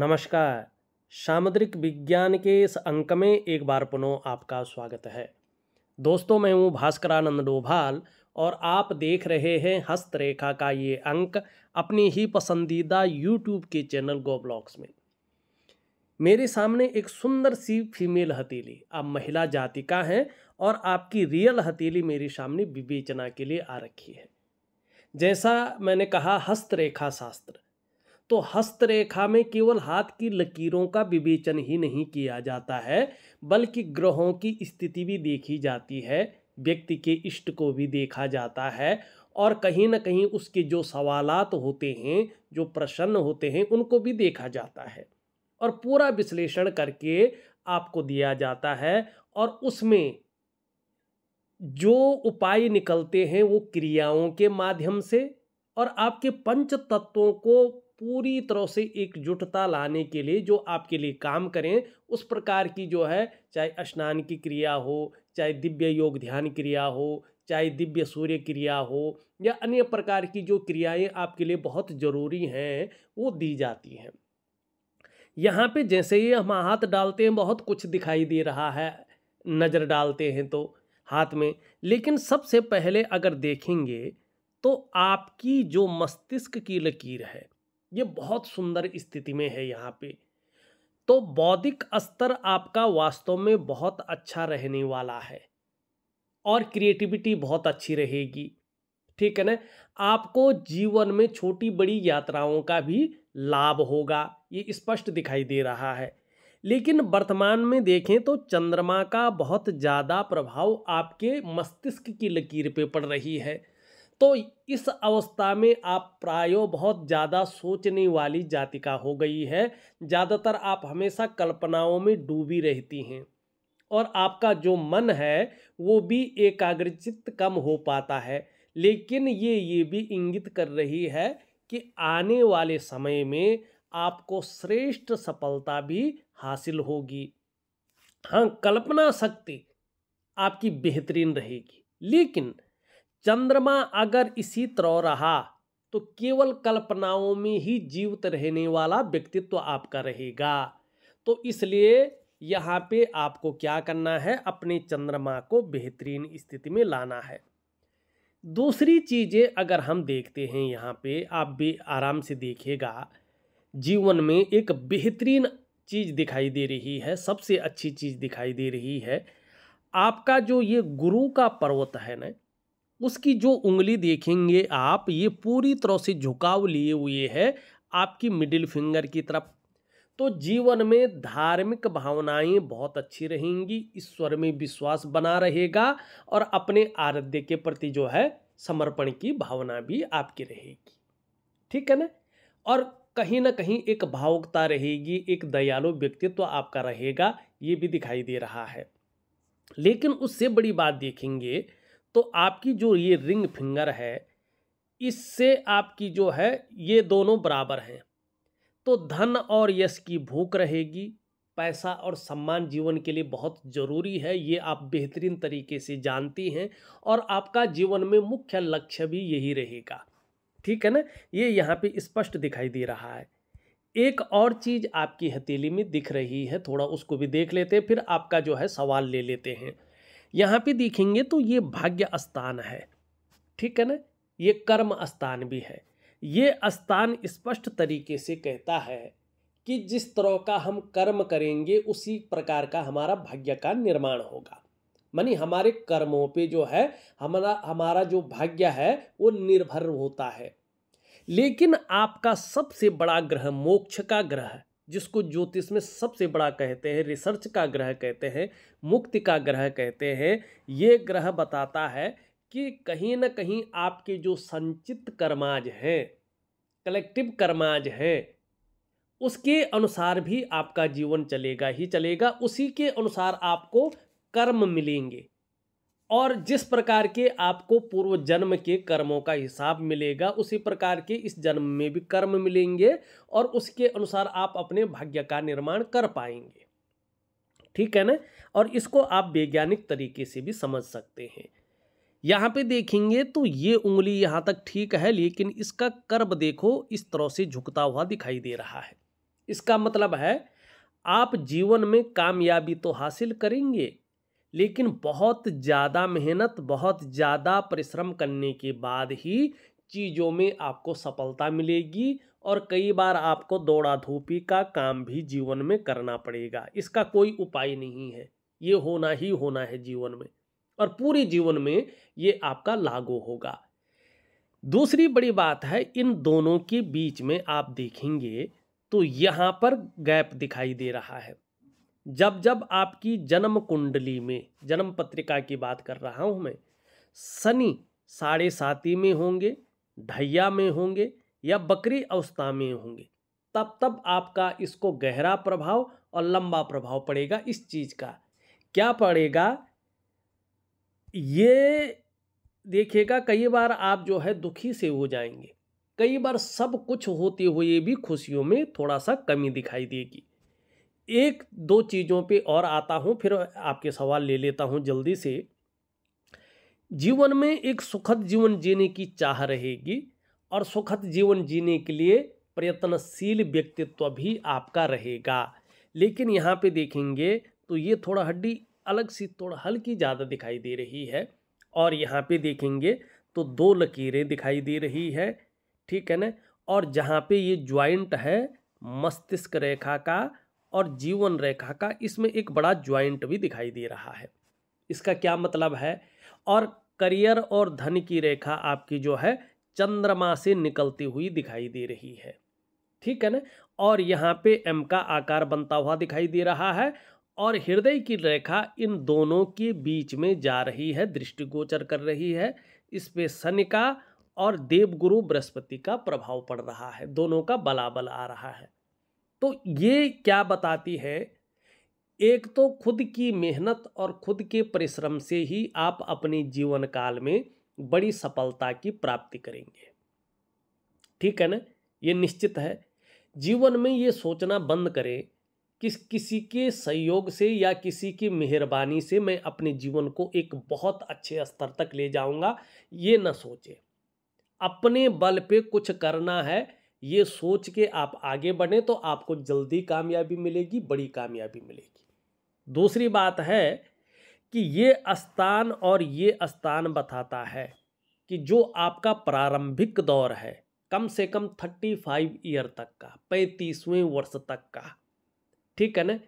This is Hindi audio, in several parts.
नमस्कार सामुद्रिक विज्ञान के इस अंक में एक बार पुनः आपका स्वागत है दोस्तों मैं हूँ भास्करानंद डोभाल और आप देख रहे हैं हस्तरेखा का ये अंक अपनी ही पसंदीदा यूट्यूब के चैनल गो ब्लॉग्स में मेरे सामने एक सुंदर सी फीमेल हथेली आप महिला जाति का हैं और आपकी रियल हथेली मेरे सामने विवेचना के लिए आ रखी है जैसा मैंने कहा हस्तरेखा शास्त्र तो हस्तरेखा में केवल हाथ की लकीरों का विवेचन ही नहीं किया जाता है बल्कि ग्रहों की स्थिति भी देखी जाती है व्यक्ति के इष्ट को भी देखा जाता है और कहीं ना कहीं उसके जो सवालात होते हैं जो प्रसन्न होते हैं उनको भी देखा जाता है और पूरा विश्लेषण करके आपको दिया जाता है और उसमें जो उपाय निकलते हैं वो क्रियाओं के माध्यम से और आपके पंच तत्वों को पूरी तरह से एकजुटता लाने के लिए जो आपके लिए काम करें उस प्रकार की जो है चाहे स्नान की क्रिया हो चाहे दिव्य योग ध्यान क्रिया हो चाहे दिव्य सूर्य क्रिया हो या अन्य प्रकार की जो क्रियाएं आपके लिए बहुत ज़रूरी हैं वो दी जाती हैं यहाँ पे जैसे ही हम हाथ डालते हैं बहुत कुछ दिखाई दे रहा है नज़र डालते हैं तो हाथ में लेकिन सबसे पहले अगर देखेंगे तो आपकी जो मस्तिष्क की लकीर है ये बहुत सुंदर स्थिति में है यहाँ पे तो बौद्धिक स्तर आपका वास्तव में बहुत अच्छा रहने वाला है और क्रिएटिविटी बहुत अच्छी रहेगी ठीक है ना आपको जीवन में छोटी बड़ी यात्राओं का भी लाभ होगा ये स्पष्ट दिखाई दे रहा है लेकिन वर्तमान में देखें तो चंद्रमा का बहुत ज़्यादा प्रभाव आपके मस्तिष्क की लकीर पे पड़ रही है तो इस अवस्था में आप प्रायो बहुत ज़्यादा सोचने वाली जातिका हो गई है ज़्यादातर आप हमेशा कल्पनाओं में डूबी रहती हैं और आपका जो मन है वो भी एकाग्रचित कम हो पाता है लेकिन ये ये भी इंगित कर रही है कि आने वाले समय में आपको श्रेष्ठ सफलता भी हासिल होगी हाँ कल्पना शक्ति आपकी बेहतरीन रहेगी लेकिन चंद्रमा अगर इसी तरह रहा तो केवल कल्पनाओं में ही जीवित रहने वाला व्यक्तित्व तो आपका रहेगा तो इसलिए यहाँ पे आपको क्या करना है अपने चंद्रमा को बेहतरीन स्थिति में लाना है दूसरी चीज़ें अगर हम देखते हैं यहाँ पे आप भी आराम से देखिएगा जीवन में एक बेहतरीन चीज़ दिखाई दे रही है सबसे अच्छी चीज़ दिखाई दे रही है आपका जो ये गुरु का पर्वत है ना उसकी जो उंगली देखेंगे आप ये पूरी तरह से झुकाव लिए हुए है आपकी मिडिल फिंगर की तरफ तो जीवन में धार्मिक भावनाएं बहुत अच्छी रहेंगी ईश्वर में विश्वास बना रहेगा और अपने आराध्य के प्रति जो है समर्पण की भावना भी आपकी रहेगी ठीक है ना और कहीं ना कहीं एक भावुकता रहेगी एक दयालु व्यक्तित्व तो आपका रहेगा ये भी दिखाई दे रहा है लेकिन उससे बड़ी बात देखेंगे तो आपकी जो ये रिंग फिंगर है इससे आपकी जो है ये दोनों बराबर हैं तो धन और यश की भूख रहेगी पैसा और सम्मान जीवन के लिए बहुत ज़रूरी है ये आप बेहतरीन तरीके से जानती हैं और आपका जीवन में मुख्य लक्ष्य भी यही रहेगा ठीक है ना ये यहाँ पे स्पष्ट दिखाई दे रहा है एक और चीज़ आपकी हथेली में दिख रही है थोड़ा उसको भी देख लेते हैं फिर आपका जो है सवाल ले लेते हैं यहाँ पे देखेंगे तो ये भाग्य स्थान है ठीक है ना ये कर्म स्थान भी है ये स्थान स्पष्ट तरीके से कहता है कि जिस तरह का हम कर्म करेंगे उसी प्रकार का हमारा भाग्य का निर्माण होगा मानी हमारे कर्मों पे जो है हमारा हमारा जो भाग्य है वो निर्भर होता है लेकिन आपका सबसे बड़ा ग्रह मोक्ष का ग्रह जिसको ज्योतिष में सबसे बड़ा कहते हैं रिसर्च का ग्रह कहते हैं मुक्ति का ग्रह कहते हैं ये ग्रह बताता है कि कहीं ना कहीं आपके जो संचित कर्माज हैं कलेक्टिव कर्माज हैं उसके अनुसार भी आपका जीवन चलेगा ही चलेगा उसी के अनुसार आपको कर्म मिलेंगे और जिस प्रकार के आपको पूर्व जन्म के कर्मों का हिसाब मिलेगा उसी प्रकार के इस जन्म में भी कर्म मिलेंगे और उसके अनुसार आप अपने भाग्य का निर्माण कर पाएंगे ठीक है ना और इसको आप वैज्ञानिक तरीके से भी समझ सकते हैं यहाँ पे देखेंगे तो ये उंगली यहाँ तक ठीक है लेकिन इसका कर्ब देखो इस तरह से झुकता हुआ दिखाई दे रहा है इसका मतलब है आप जीवन में कामयाबी तो हासिल करेंगे लेकिन बहुत ज़्यादा मेहनत बहुत ज़्यादा परिश्रम करने के बाद ही चीज़ों में आपको सफलता मिलेगी और कई बार आपको दौड़ा धूपी का काम भी जीवन में करना पड़ेगा इसका कोई उपाय नहीं है ये होना ही होना है जीवन में और पूरे जीवन में ये आपका लागू होगा दूसरी बड़ी बात है इन दोनों के बीच में आप देखेंगे तो यहाँ पर गैप दिखाई दे रहा है जब जब आपकी जन्म कुंडली में जन्म पत्रिका की बात कर रहा हूँ मैं शनि साढ़े साती में होंगे ढैया में होंगे या बकरी अवस्था में होंगे तब तब आपका इसको गहरा प्रभाव और लंबा प्रभाव पड़ेगा इस चीज़ का क्या पड़ेगा ये देखिएगा कई बार आप जो है दुखी से हो जाएंगे कई बार सब कुछ होते हुए भी खुशियों में थोड़ा सा कमी दिखाई देगी एक दो चीज़ों पे और आता हूँ फिर आपके सवाल ले लेता हूँ जल्दी से जीवन में एक सुखद जीवन जीने की चाह रहेगी और सुखद जीवन जीने के लिए प्रयत्नशील व्यक्तित्व भी आपका रहेगा लेकिन यहाँ पे देखेंगे तो ये थोड़ा हड्डी अलग सी थोड़ा हल्की ज़्यादा दिखाई दे रही है और यहाँ पे देखेंगे तो दो लकीरें दिखाई दे रही है ठीक है ना और जहाँ पे ये ज्वाइंट है मस्तिष्क रेखा का और जीवन रेखा का इसमें एक बड़ा ज्वाइंट भी दिखाई दे रहा है इसका क्या मतलब है और करियर और धन की रेखा आपकी जो है चंद्रमा से निकलती हुई दिखाई दे रही है ठीक है ना और यहाँ पे एम का आकार बनता हुआ दिखाई दे रहा है और हृदय की रेखा इन दोनों के बीच में जा रही है दृष्टिगोचर कर रही है इस पे शनि का और देवगुरु बृहस्पति का प्रभाव पड़ रहा है दोनों का बलाबल आ रहा है तो ये क्या बताती है एक तो खुद की मेहनत और खुद के परिश्रम से ही आप अपने जीवन काल में बड़ी सफलता की प्राप्ति करेंगे ठीक है ना ये निश्चित है जीवन में ये सोचना बंद करें कि किसी के सहयोग से या किसी की मेहरबानी से मैं अपने जीवन को एक बहुत अच्छे स्तर तक ले जाऊंगा ये न सोचे अपने बल पे कुछ करना है ये सोच के आप आगे बढ़ें तो आपको जल्दी कामयाबी मिलेगी बड़ी कामयाबी मिलेगी दूसरी बात है कि ये स्थान और ये स्थान बताता है कि जो आपका प्रारंभिक दौर है कम से कम थर्टी फाइव ईयर तक का पैंतीसवें वर्ष तक का ठीक है ना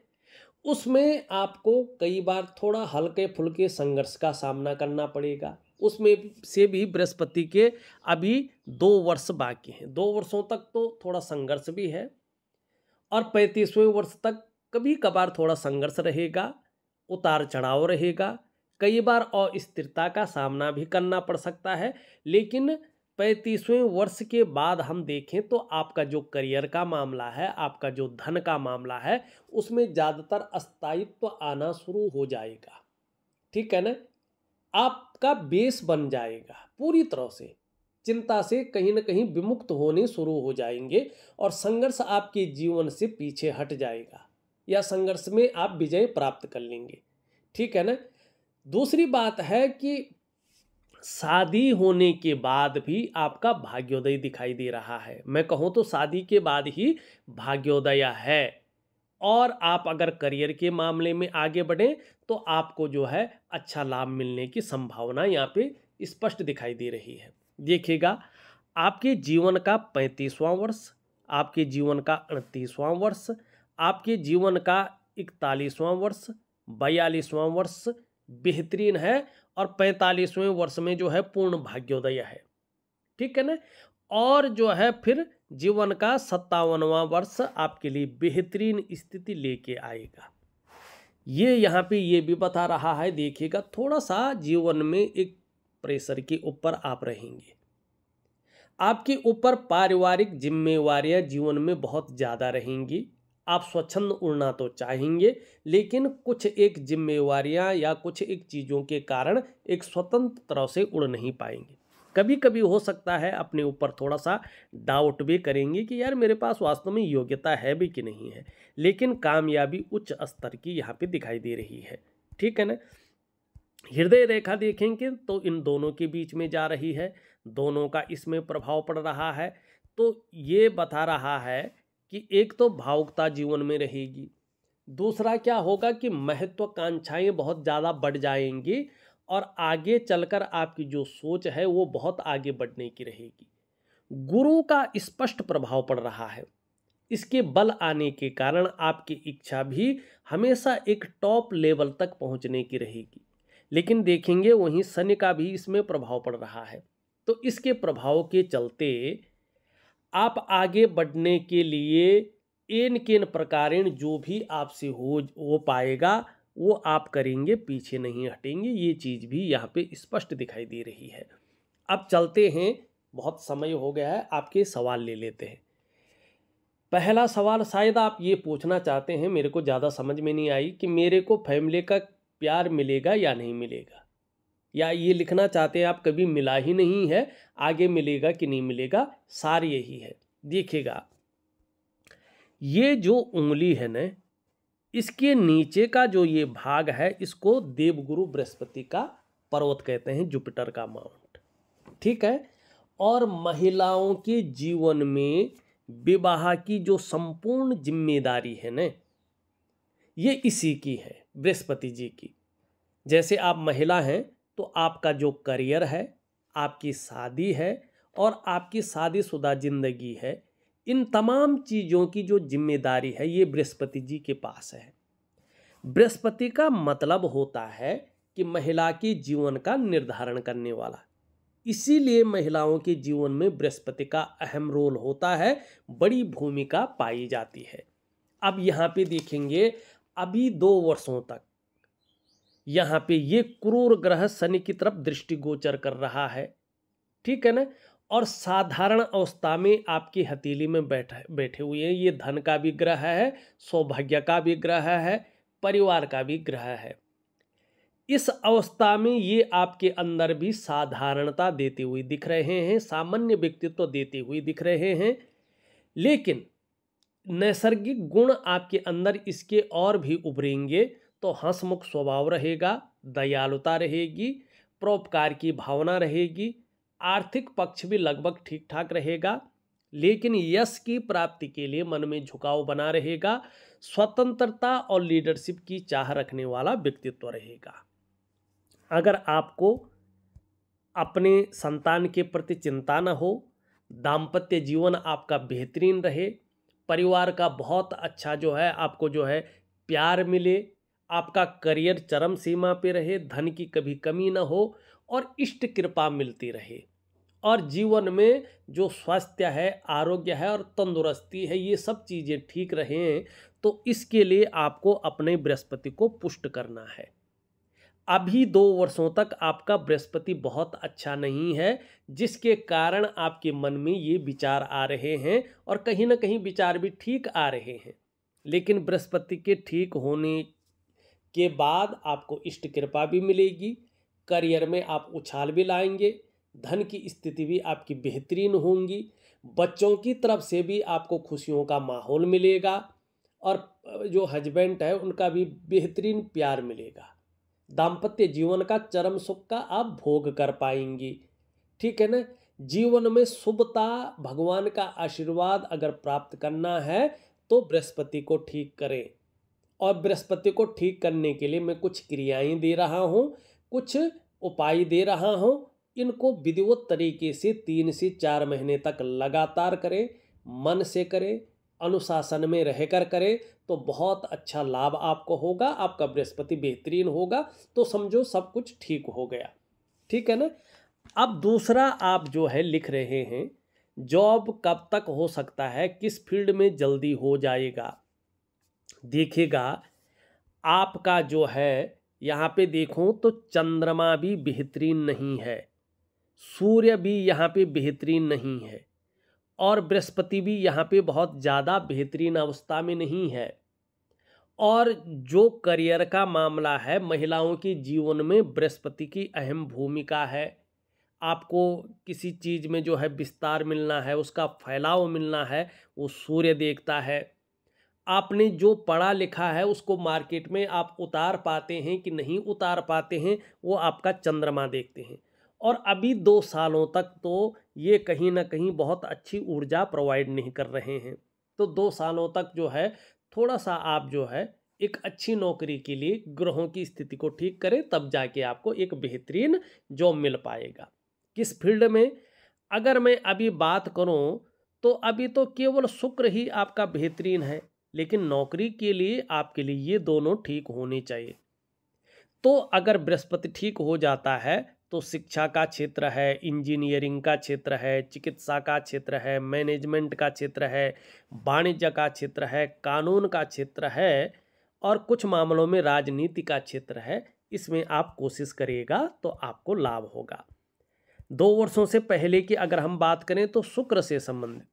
उसमें आपको कई बार थोड़ा हल्के फुल्के संघर्ष का सामना करना पड़ेगा उसमें से भी बृहस्पति के अभी दो वर्ष बाकी हैं दो वर्षों तक तो थोड़ा संघर्ष भी है और पैंतीसवें वर्ष तक कभी कभार थोड़ा संघर्ष रहेगा उतार चढ़ाव रहेगा कई बार अस्थिरता का सामना भी करना पड़ सकता है लेकिन पैंतीसवें वर्ष के बाद हम देखें तो आपका जो करियर का मामला है आपका जो धन का मामला है उसमें ज़्यादातर अस्थायित्व तो आना शुरू हो जाएगा ठीक है ना आपका बेस बन जाएगा पूरी तरह से चिंता से कहीं ना कहीं विमुक्त होने शुरू हो जाएंगे और संघर्ष आपके जीवन से पीछे हट जाएगा या संघर्ष में आप विजय प्राप्त कर लेंगे ठीक है ना दूसरी बात है कि शादी होने के बाद भी आपका भाग्योदय दिखाई दे रहा है मैं कहूँ तो शादी के बाद ही भाग्योदय है और आप अगर करियर के मामले में आगे बढ़ें तो आपको जो है अच्छा लाभ मिलने की संभावना यहाँ पे स्पष्ट दिखाई दे रही है देखिएगा आपके जीवन का पैंतीसवां वर्ष आपके जीवन का अड़तीसवां वर्ष आपके जीवन का इकतालीसवां वर्ष बयालीसवां वर्ष बेहतरीन है और पैंतालीसवें वर्ष में जो है पूर्ण भाग्योदय है ठीक है ना और जो है फिर जीवन का सत्तावनवा वर्ष आपके लिए बेहतरीन स्थिति लेके आएगा ये यहाँ पे ये भी बता रहा है देखिएगा थोड़ा सा जीवन में एक प्रेशर के ऊपर आप रहेंगे आपके ऊपर पारिवारिक जिम्मेवारियाँ जीवन में बहुत ज़्यादा रहेंगी आप स्वच्छंद उड़ना तो चाहेंगे लेकिन कुछ एक जिम्मेवार या कुछ एक चीज़ों के कारण एक स्वतंत्र तरह से उड़ नहीं पाएंगे कभी कभी हो सकता है अपने ऊपर थोड़ा सा डाउट भी करेंगे कि यार मेरे पास वास्तव में योग्यता है भी कि नहीं है लेकिन कामयाबी उच्च स्तर की यहाँ पे दिखाई दे रही है ठीक है ना हृदय रेखा देखेंगे तो इन दोनों के बीच में जा रही है दोनों का इसमें प्रभाव पड़ रहा है तो ये बता रहा है कि एक तो भावुकता जीवन में रहेगी दूसरा क्या होगा कि महत्वाकांक्षाएँ बहुत ज़्यादा बढ़ जाएंगी और आगे चलकर आपकी जो सोच है वो बहुत आगे बढ़ने की रहेगी गुरु का स्पष्ट प्रभाव पड़ रहा है इसके बल आने के कारण आपकी इच्छा भी हमेशा एक टॉप लेवल तक पहुंचने की रहेगी लेकिन देखेंगे वहीं शनि का भी इसमें प्रभाव पड़ रहा है तो इसके प्रभाव के चलते आप आगे बढ़ने के लिए एन केन प्रकारेण जो भी आपसे हो हो पाएगा वो आप करेंगे पीछे नहीं हटेंगे ये चीज़ भी यहाँ पे स्पष्ट दिखाई दे रही है अब चलते हैं बहुत समय हो गया है आपके सवाल ले लेते हैं पहला सवाल शायद आप ये पूछना चाहते हैं मेरे को ज़्यादा समझ में नहीं आई कि मेरे को फैमिली का प्यार मिलेगा या नहीं मिलेगा या ये लिखना चाहते हैं आप कभी मिला ही नहीं है आगे मिलेगा कि नहीं मिलेगा सार यही है देखिएगा ये जो उंगली है ना इसके नीचे का जो ये भाग है इसको देवगुरु बृहस्पति का पर्वत कहते हैं जुपिटर का माउंट ठीक है और महिलाओं के जीवन में विवाह की जो संपूर्ण जिम्मेदारी है ना ये इसी की है बृहस्पति जी की जैसे आप महिला हैं तो आपका जो करियर है आपकी शादी है और आपकी शादीशुदा ज़िंदगी है इन तमाम चीज़ों की जो जिम्मेदारी है ये बृहस्पति जी के पास है बृहस्पति का मतलब होता है कि महिला के जीवन का निर्धारण करने वाला इसीलिए महिलाओं के जीवन में बृहस्पति का अहम रोल होता है बड़ी भूमिका पाई जाती है अब यहाँ पे देखेंगे अभी दो वर्षों तक यहाँ पे ये क्रूर ग्रह शनि की तरफ दृष्टिगोचर कर रहा है ठीक है ना और साधारण अवस्था में आपकी हथेली में बैठे बैठे हुए हैं ये धन का भी ग्रह है सौभाग्य का भी ग्रह है परिवार का भी ग्रह है इस अवस्था में ये आपके अंदर भी साधारणता देती हुई दिख रहे हैं सामान्य व्यक्तित्व देते हुए दिख रहे हैं लेकिन नैसर्गिक गुण आपके अंदर इसके और भी उभरेंगे तो हंसमुख स्वभाव रहेगा दयालुता रहेगी परोपकार की भावना रहेगी आर्थिक पक्ष भी लगभग ठीक ठाक रहेगा लेकिन यश की प्राप्ति के लिए मन में झुकाव बना रहेगा स्वतंत्रता और लीडरशिप की चाह रखने वाला व्यक्तित्व रहेगा अगर आपको अपने संतान के प्रति चिंता न हो दाम्पत्य जीवन आपका बेहतरीन रहे परिवार का बहुत अच्छा जो है आपको जो है प्यार मिले आपका करियर चरम सीमा पे रहे धन की कभी कमी ना हो और इष्ट कृपा मिलती रहे और जीवन में जो स्वास्थ्य है आरोग्य है और तंदुरुस्ती है ये सब चीज़ें ठीक रहें तो इसके लिए आपको अपने बृहस्पति को पुष्ट करना है अभी दो वर्षों तक आपका बृहस्पति बहुत अच्छा नहीं है जिसके कारण आपके मन में ये विचार आ रहे हैं और कहीं ना कहीं विचार भी ठीक आ रहे हैं लेकिन बृहस्पति के ठीक होने के बाद आपको इष्ट कृपा भी मिलेगी करियर में आप उछाल भी लाएंगे धन की स्थिति भी आपकी बेहतरीन होंगी बच्चों की तरफ से भी आपको खुशियों का माहौल मिलेगा और जो हजबेंड है उनका भी बेहतरीन प्यार मिलेगा दाम्पत्य जीवन का चरम सुख का आप भोग कर पाएंगी ठीक है ना जीवन में शुभता भगवान का आशीर्वाद अगर प्राप्त करना है तो बृहस्पति को ठीक करें और बृहस्पति को ठीक करने के लिए मैं कुछ क्रियाएं दे रहा हूँ कुछ उपाय दे रहा हूँ इनको विधिवत तरीके से तीन से चार महीने तक लगातार करें मन से करें अनुशासन में रहकर करें तो बहुत अच्छा लाभ आपको होगा आपका बृहस्पति बेहतरीन होगा तो समझो सब कुछ ठीक हो गया ठीक है ना अब दूसरा आप जो है लिख रहे हैं जॉब कब तक हो सकता है किस फील्ड में जल्दी हो जाएगा देखिएगा आपका जो है यहाँ पे देखूँ तो चंद्रमा भी बेहतरीन नहीं है सूर्य भी यहाँ पे बेहतरीन नहीं है और बृहस्पति भी यहाँ पे बहुत ज़्यादा बेहतरीन अवस्था में नहीं है और जो करियर का मामला है महिलाओं के जीवन में बृहस्पति की अहम भूमिका है आपको किसी चीज़ में जो है विस्तार मिलना है उसका फैलाव मिलना है वो सूर्य देखता है आपने जो पढ़ा लिखा है उसको मार्केट में आप उतार पाते हैं कि नहीं उतार पाते हैं वो आपका चंद्रमा देखते हैं और अभी दो सालों तक तो ये कहीं ना कहीं बहुत अच्छी ऊर्जा प्रोवाइड नहीं कर रहे हैं तो दो सालों तक जो है थोड़ा सा आप जो है एक अच्छी नौकरी के लिए ग्रहों की स्थिति को ठीक करें तब जाके आपको एक बेहतरीन जॉब मिल पाएगा किस फील्ड में अगर मैं अभी बात करूँ तो अभी तो केवल शुक्र ही आपका बेहतरीन है लेकिन नौकरी के लिए आपके लिए ये दोनों ठीक होने चाहिए तो अगर बृहस्पति ठीक हो जाता है तो शिक्षा का क्षेत्र है इंजीनियरिंग का क्षेत्र है चिकित्सा का क्षेत्र है मैनेजमेंट का क्षेत्र है वाणिज्य का क्षेत्र है कानून का क्षेत्र है और कुछ मामलों में राजनीति का क्षेत्र है इसमें आप कोशिश करिएगा तो आपको लाभ होगा दो वर्षों से पहले की अगर हम बात करें तो शुक्र से संबंधित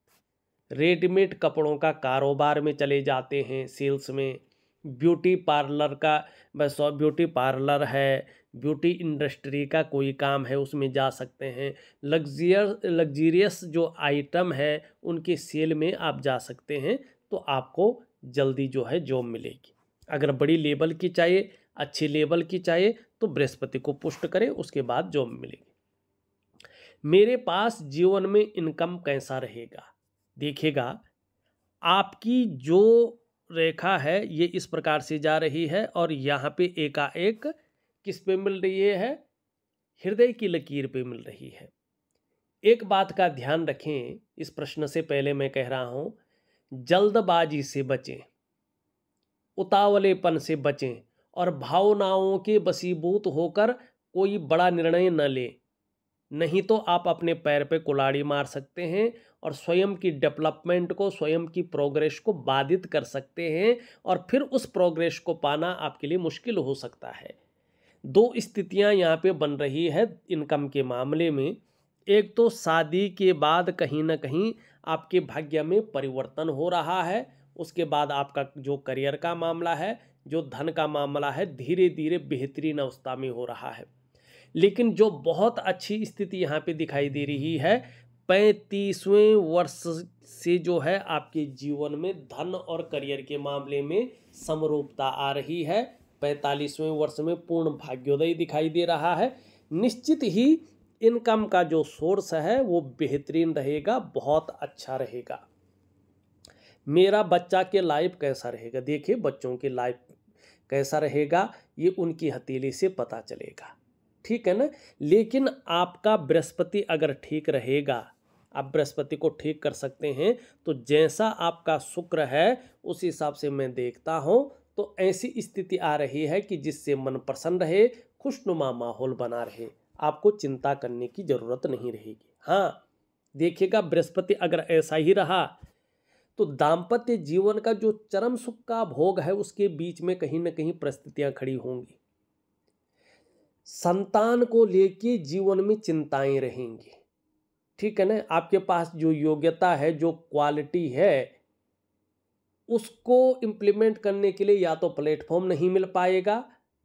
रेडीमेड कपड़ों का कारोबार में चले जाते हैं सेल्स में ब्यूटी पार्लर का बस ब्यूटी पार्लर है ब्यूटी इंडस्ट्री का कोई काम है उसमें जा सकते हैं लग्जियर लग्जीरियस जो आइटम है उनकी सेल में आप जा सकते हैं तो आपको जल्दी जो है जॉब मिलेगी अगर बड़ी लेवल की चाहिए अच्छी लेवल की चाहिए तो बृहस्पति को पुष्ट करें उसके बाद जॉब मिलेगी मेरे पास जीवन में इनकम कैसा रहेगा देखेगा आपकी जो रेखा है ये इस प्रकार से जा रही है और यहाँ पे एकाएक किस पे मिल रही है हृदय की लकीर पे मिल रही है एक बात का ध्यान रखें इस प्रश्न से पहले मैं कह रहा हूँ जल्दबाजी से बचें उतावलेपन से बचें और भावनाओं के बसीबूत होकर कोई बड़ा निर्णय न लें नहीं तो आप अपने पैर पे कुलाड़ी मार सकते हैं और स्वयं की डेवलपमेंट को स्वयं की प्रोग्रेस को बाधित कर सकते हैं और फिर उस प्रोग्रेस को पाना आपके लिए मुश्किल हो सकता है दो स्थितियां यहाँ पे बन रही है इनकम के मामले में एक तो शादी के बाद कहीं ना कहीं आपके भाग्य में परिवर्तन हो रहा है उसके बाद आपका जो करियर का मामला है जो धन का मामला है धीरे धीरे बेहतरीन अवस्था में हो रहा है लेकिन जो बहुत अच्छी स्थिति यहाँ पे दिखाई दे रही है पैंतीसवें वर्ष से जो है आपके जीवन में धन और करियर के मामले में समरूपता आ रही है पैंतालीसवें वर्ष में पूर्ण भाग्योदय दिखाई दे रहा है निश्चित ही इनकम का जो सोर्स है वो बेहतरीन रहेगा बहुत अच्छा रहेगा मेरा बच्चा के लाइफ कैसा रहेगा देखिए बच्चों के लाइफ कैसा रहेगा ये उनकी हथेली से पता चलेगा ठीक है ना लेकिन आपका बृहस्पति अगर ठीक रहेगा आप बृहस्पति को ठीक कर सकते हैं तो जैसा आपका शुक्र है उस हिसाब से मैं देखता हूँ तो ऐसी स्थिति आ रही है कि जिससे मन प्रसन्न रहे खुशनुमा माहौल बना रहे आपको चिंता करने की ज़रूरत नहीं रहेगी हाँ देखिएगा बृहस्पति अगर ऐसा ही रहा तो दाम्पत्य जीवन का जो चरम सुख का भोग है उसके बीच में कहीं ना कहीं परिस्थितियाँ खड़ी होंगी संतान को लेके जीवन में चिंताएं रहेंगी ठीक है ना आपके पास जो योग्यता है जो क्वालिटी है उसको इम्प्लीमेंट करने के लिए या तो प्लेटफॉर्म नहीं मिल पाएगा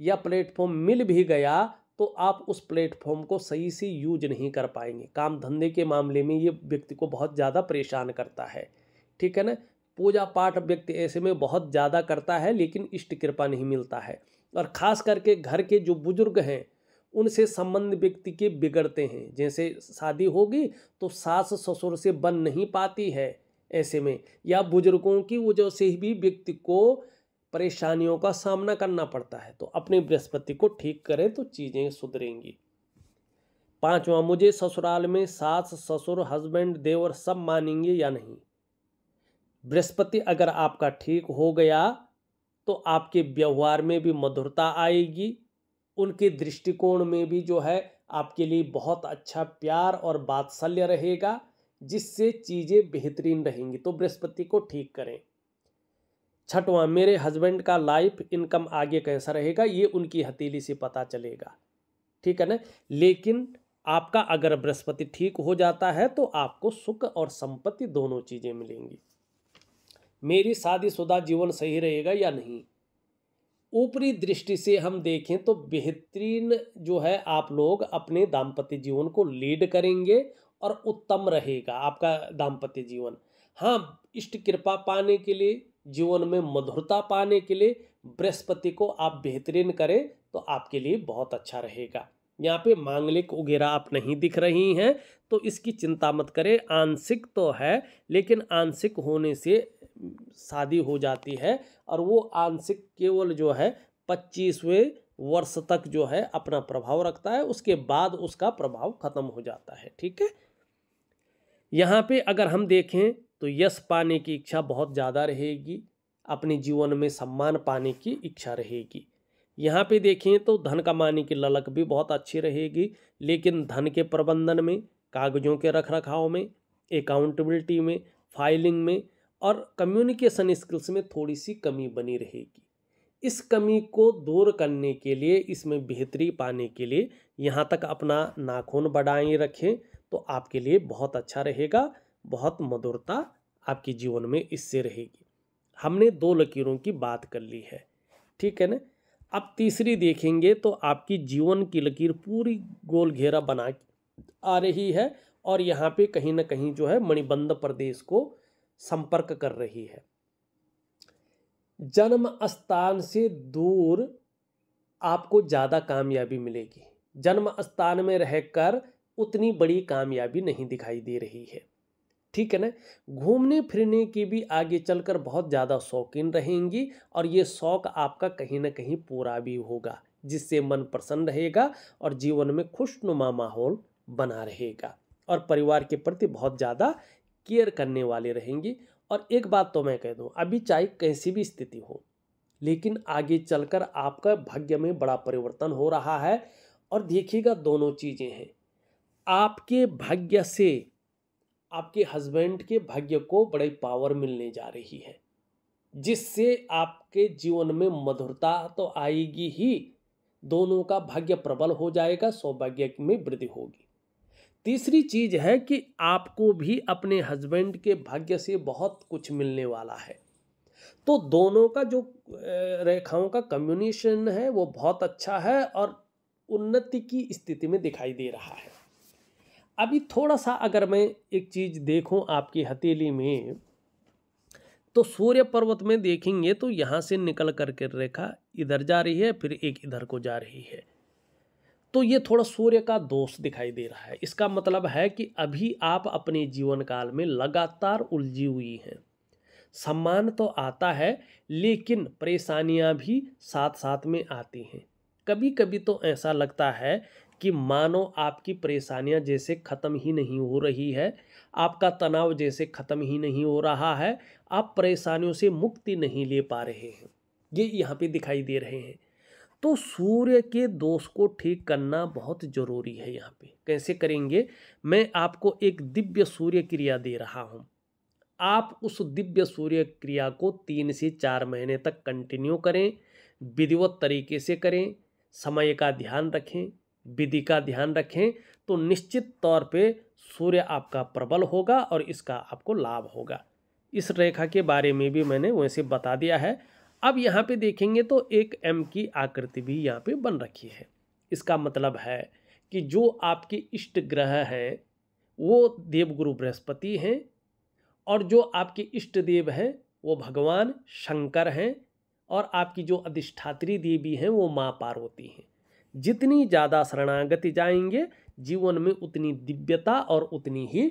या प्लेटफॉर्म मिल भी गया तो आप उस प्लेटफॉर्म को सही से यूज नहीं कर पाएंगे काम धंधे के मामले में ये व्यक्ति को बहुत ज़्यादा परेशान करता है ठीक है ना पूजा पाठ व्यक्ति ऐसे में बहुत ज़्यादा करता है लेकिन इष्ट कृपा नहीं मिलता है और ख़ास करके घर के जो बुजुर्ग हैं उनसे संबंध व्यक्ति के बिगड़ते हैं जैसे शादी होगी तो सास ससुर से बन नहीं पाती है ऐसे में या बुजुर्गों की वजह से भी व्यक्ति को परेशानियों का सामना करना पड़ता है तो अपने बृहस्पति को ठीक करें तो चीज़ें सुधरेंगी पांचवा मुझे ससुराल में सास ससुर हस्बैंड देवर सब मानेंगे या नहीं बृहस्पति अगर आपका ठीक हो गया तो आपके व्यवहार में भी मधुरता आएगी उनके दृष्टिकोण में भी जो है आपके लिए बहुत अच्छा प्यार और बात्सल्य रहेगा जिससे चीज़ें बेहतरीन रहेंगी तो बृहस्पति को ठीक करें छठवां मेरे हस्बैंड का लाइफ इनकम आगे कैसा रहेगा ये उनकी हथेली से पता चलेगा ठीक है ना लेकिन आपका अगर बृहस्पति ठीक हो जाता है तो आपको सुख और संपत्ति दोनों चीज़ें मिलेंगी मेरी शादीशुदा जीवन सही रहेगा या नहीं ऊपरी दृष्टि से हम देखें तो बेहतरीन जो है आप लोग अपने दाम्पत्य जीवन को लीड करेंगे और उत्तम रहेगा आपका दाम्पत्य जीवन हाँ इष्ट कृपा पाने के लिए जीवन में मधुरता पाने के लिए बृहस्पति को आप बेहतरीन करें तो आपके लिए बहुत अच्छा रहेगा यहाँ पे मांगलिक वगैरह आप नहीं दिख रही हैं तो इसकी चिंता मत करें आंशिक तो है लेकिन आंशिक होने से शादी हो जाती है और वो आंशिक केवल जो है पच्चीसवें वर्ष तक जो है अपना प्रभाव रखता है उसके बाद उसका प्रभाव खत्म हो जाता है ठीक है यहाँ पे अगर हम देखें तो यश पाने की इच्छा बहुत ज़्यादा रहेगी अपने जीवन में सम्मान पाने की इच्छा रहेगी यहाँ पे देखें तो धन कमाने की ललक भी बहुत अच्छी रहेगी लेकिन धन के प्रबंधन में कागजों के रख रखाव में अकाउंटेबिलिटी में फाइलिंग में और कम्युनिकेशन स्किल्स में थोड़ी सी कमी बनी रहेगी इस कमी को दूर करने के लिए इसमें बेहतरी पाने के लिए यहाँ तक अपना नाखून बढ़ाए रखें तो आपके लिए बहुत अच्छा रहेगा बहुत मधुरता आपके जीवन में इससे रहेगी हमने दो लकीरों की बात कर ली है ठीक है ना अब तीसरी देखेंगे तो आपकी जीवन की लकीर पूरी गोल घेरा बना आ रही है और यहाँ पे कहीं ना कहीं जो है मणिबंध प्रदेश को संपर्क कर रही है जन्म स्थान से दूर आपको ज़्यादा कामयाबी मिलेगी जन्म स्थान में रहकर उतनी बड़ी कामयाबी नहीं दिखाई दे रही है ठीक है ना घूमने फिरने की भी आगे चलकर बहुत ज़्यादा शौकीन रहेंगी और ये शौक आपका कहीं ना कहीं पूरा भी होगा जिससे मन प्रसन्न रहेगा और जीवन में खुशनुमा माहौल बना रहेगा और परिवार के प्रति बहुत ज़्यादा केयर करने वाले रहेंगे और एक बात तो मैं कह दूँ अभी चाहे कैसी भी स्थिति हो लेकिन आगे चलकर आपका भाग्य में बड़ा परिवर्तन हो रहा है और देखिएगा दोनों चीज़ें हैं आपके भाग्य से आपके हस्बैंड के भाग्य को बड़े पावर मिलने जा रही है जिससे आपके जीवन में मधुरता तो आएगी ही दोनों का भाग्य प्रबल हो जाएगा सौभाग्य में वृद्धि होगी तीसरी चीज है कि आपको भी अपने हस्बैंड के भाग्य से बहुत कुछ मिलने वाला है तो दोनों का जो रेखाओं का कम्युनिकेशन है वो बहुत अच्छा है और उन्नति की स्थिति में दिखाई दे रहा है अभी थोड़ा सा अगर मैं एक चीज़ देखूं आपकी हथेली में तो सूर्य पर्वत में देखेंगे तो यहाँ से निकल कर के रेखा इधर जा रही है फिर एक इधर को जा रही है तो ये थोड़ा सूर्य का दोष दिखाई दे रहा है इसका मतलब है कि अभी आप अपने जीवन काल में लगातार उलझी हुई हैं सम्मान तो आता है लेकिन परेशानियां भी साथ साथ में आती हैं कभी कभी तो ऐसा लगता है कि मानो आपकी परेशानियां जैसे ख़त्म ही नहीं हो रही है आपका तनाव जैसे ख़त्म ही नहीं हो रहा है आप परेशानियों से मुक्ति नहीं ले पा रहे हैं ये यहाँ पे दिखाई दे रहे हैं तो सूर्य के दोष को ठीक करना बहुत जरूरी है यहाँ पे कैसे करेंगे मैं आपको एक दिव्य सूर्य क्रिया दे रहा हूँ आप उस दिव्य सूर्य क्रिया को तीन से चार महीने तक कंटिन्यू करें विधिवत तरीके से करें समय का ध्यान रखें विधि का ध्यान रखें तो निश्चित तौर पे सूर्य आपका प्रबल होगा और इसका आपको लाभ होगा इस रेखा के बारे में भी मैंने वैसे बता दिया है अब यहाँ पे देखेंगे तो एक एम की आकृति भी यहाँ पे बन रखी है इसका मतलब है कि जो आपके इष्ट ग्रह हैं वो देवगुरु बृहस्पति हैं और जो आपके इष्ट देव हैं वो भगवान शंकर हैं और आपकी जो अधिष्ठात्री देवी हैं वो माँ पार्वती हैं जितनी ज़्यादा शरणागति जाएंगे जीवन में उतनी दिव्यता और उतनी ही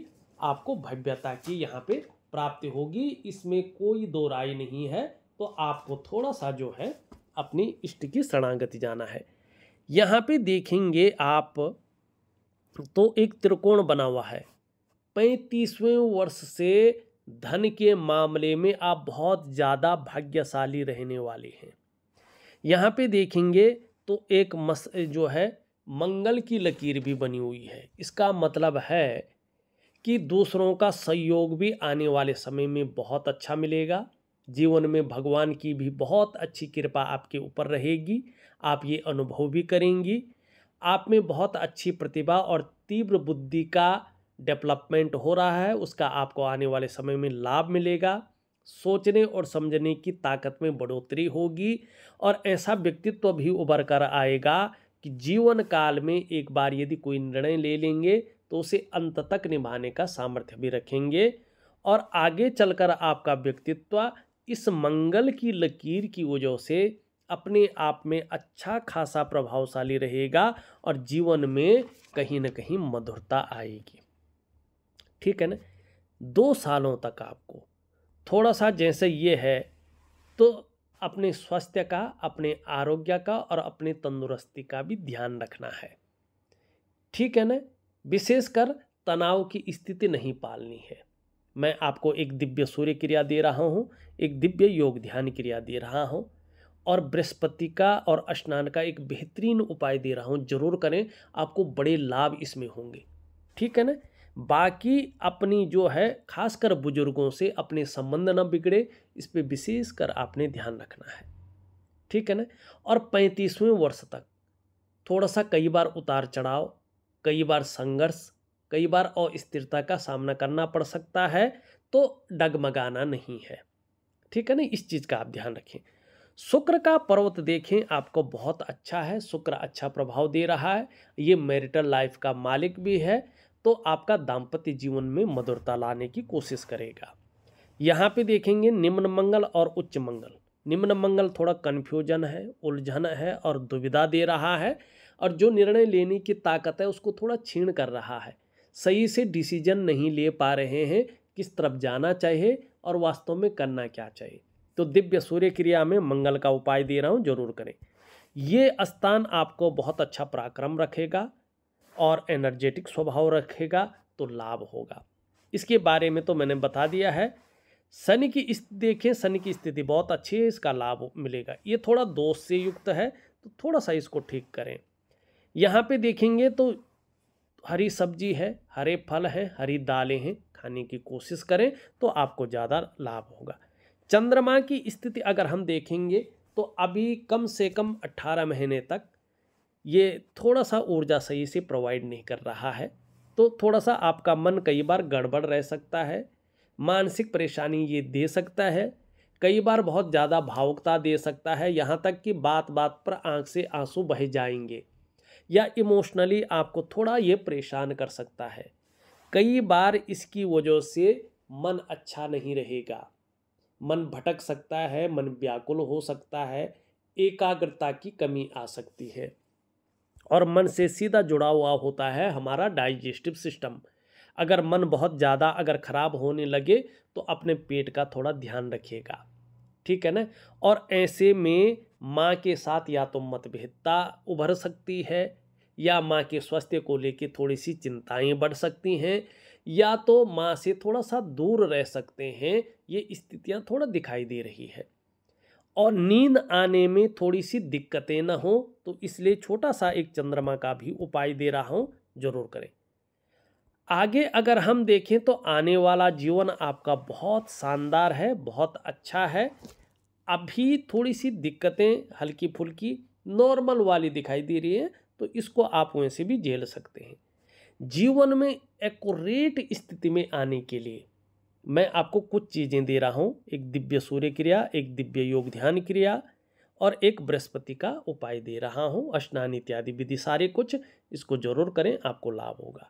आपको भव्यता की यहाँ पे प्राप्ति होगी इसमें कोई दो राय नहीं है तो आपको थोड़ा सा जो है अपनी इष्ट की शरणागति जाना है यहाँ पे देखेंगे आप तो एक त्रिकोण बना हुआ है पैंतीसवें वर्ष से धन के मामले में आप बहुत ज़्यादा भाग्यशाली रहने वाले हैं यहाँ पे देखेंगे तो एक मस जो है मंगल की लकीर भी बनी हुई है इसका मतलब है कि दूसरों का सहयोग भी आने वाले समय में बहुत अच्छा मिलेगा जीवन में भगवान की भी बहुत अच्छी कृपा आपके ऊपर रहेगी आप ये अनुभव भी करेंगी आप में बहुत अच्छी प्रतिभा और तीव्र बुद्धि का डेवलपमेंट हो रहा है उसका आपको आने वाले समय में लाभ मिलेगा सोचने और समझने की ताकत में बढ़ोतरी होगी और ऐसा व्यक्तित्व तो भी उभर कर आएगा कि जीवन काल में एक बार यदि कोई निर्णय ले लेंगे तो उसे अंत तक निभाने का सामर्थ्य भी रखेंगे और आगे चलकर आपका व्यक्तित्व इस मंगल की लकीर की वजह से अपने आप में अच्छा खासा प्रभावशाली रहेगा और जीवन में कहीं ना कहीं मधुरता आएगी ठीक है ना दो सालों तक आपको थोड़ा सा जैसे ये है तो अपने स्वास्थ्य का अपने आरोग्य का और अपने तंदुरुस्ती का भी ध्यान रखना है ठीक है ना विशेषकर तनाव की स्थिति नहीं पालनी है मैं आपको एक दिव्य सूर्य क्रिया दे रहा हूँ एक दिव्य योग ध्यान क्रिया दे रहा हूँ और बृहस्पति का और स्नान का एक बेहतरीन उपाय दे रहा हूँ जरूर करें आपको बड़े लाभ इसमें होंगे ठीक है ना बाकी अपनी जो है खासकर बुजुर्गों से अपने संबंध न बिगड़े इस पर विशेष कर आपने ध्यान रखना है ठीक है ना और पैंतीसवें वर्ष तक थोड़ा सा कई बार उतार चढ़ाव कई बार संघर्ष कई बार अस्थिरता का सामना करना पड़ सकता है तो डगमगाना नहीं है ठीक है ना इस चीज़ का आप ध्यान रखें शुक्र का पर्वत देखें आपको बहुत अच्छा है शुक्र अच्छा प्रभाव दे रहा है ये मैरिटल लाइफ का मालिक भी है तो आपका दाम्पत्य जीवन में मधुरता लाने की कोशिश करेगा यहाँ पे देखेंगे निम्न मंगल और उच्च मंगल निम्न मंगल थोड़ा कन्फ्यूजन है उलझन है और दुविधा दे रहा है और जो निर्णय लेने की ताकत है उसको थोड़ा छीण कर रहा है सही से डिसीजन नहीं ले पा रहे हैं किस तरफ जाना चाहिए और वास्तव में करना क्या चाहिए तो दिव्य सूर्य क्रिया में मंगल का उपाय दे रहा हूँ जरूर करें ये स्थान आपको बहुत अच्छा पराक्रम रखेगा और एनर्जेटिक स्वभाव रखेगा तो लाभ होगा इसके बारे में तो मैंने बता दिया है शनि की देखें शनि की स्थिति बहुत अच्छी है इसका लाभ मिलेगा ये थोड़ा दोष से युक्त है तो थोड़ा सा इसको ठीक करें यहाँ पे देखेंगे तो हरी सब्जी है हरे फल है हरी दालें हैं खाने की कोशिश करें तो आपको ज़्यादा लाभ होगा चंद्रमा की स्थिति अगर हम देखेंगे तो अभी कम से कम 18 महीने तक ये थोड़ा सा ऊर्जा सही से प्रोवाइड नहीं कर रहा है तो थोड़ा सा आपका मन कई बार गड़बड़ रह सकता है मानसिक परेशानी ये दे सकता है कई बार बहुत ज़्यादा भावुकता दे सकता है यहाँ तक कि बात बात पर आंख से आंसू बह जाएंगे या इमोशनली आपको थोड़ा ये परेशान कर सकता है कई बार इसकी वजह से मन अच्छा नहीं रहेगा मन भटक सकता है मन व्याकुल हो सकता है एकाग्रता की कमी आ सकती है और मन से सीधा जुड़ा हुआ होता है हमारा डाइजेस्टिव सिस्टम अगर मन बहुत ज़्यादा अगर ख़राब होने लगे तो अपने पेट का थोड़ा ध्यान रखिएगा ठीक है ना और ऐसे में माँ के साथ या तो मतभेदता उभर सकती है या माँ के स्वास्थ्य को लेकर थोड़ी सी चिंताएं बढ़ सकती हैं या तो माँ से थोड़ा सा दूर रह सकते हैं ये स्थितियाँ थोड़ा दिखाई दे रही है और नींद आने में थोड़ी सी दिक्कतें ना हो तो इसलिए छोटा सा एक चंद्रमा का भी उपाय दे रहा हूँ ज़रूर करें आगे अगर हम देखें तो आने वाला जीवन आपका बहुत शानदार है बहुत अच्छा है अभी थोड़ी सी दिक्कतें हल्की फुल्की नॉर्मल वाली दिखाई दे रही है तो इसको आप वैसे भी झेल सकते हैं जीवन में एकोरेट स्थिति में आने के लिए मैं आपको कुछ चीज़ें दे रहा हूँ एक दिव्य सूर्य क्रिया एक दिव्य योग ध्यान क्रिया और एक बृहस्पति का उपाय दे रहा हूँ स्नान इत्यादि विधि सारे कुछ इसको जरूर करें आपको लाभ होगा